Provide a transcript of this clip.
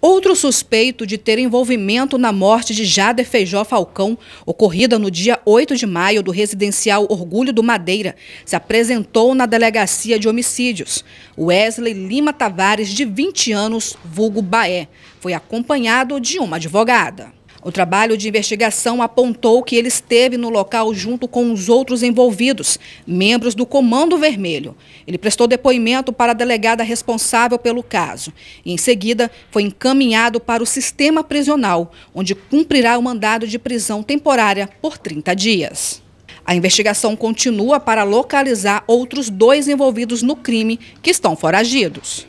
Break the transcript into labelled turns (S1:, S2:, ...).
S1: Outro suspeito de ter envolvimento na morte de Jader Feijó Falcão, ocorrida no dia 8 de maio do residencial Orgulho do Madeira, se apresentou na delegacia de homicídios. Wesley Lima Tavares, de 20 anos, vulgo Baé, foi acompanhado de uma advogada. O trabalho de investigação apontou que ele esteve no local junto com os outros envolvidos, membros do Comando Vermelho. Ele prestou depoimento para a delegada responsável pelo caso e, em seguida, foi encaminhado para o sistema prisional, onde cumprirá o mandado de prisão temporária por 30 dias. A investigação continua para localizar outros dois envolvidos no crime que estão foragidos.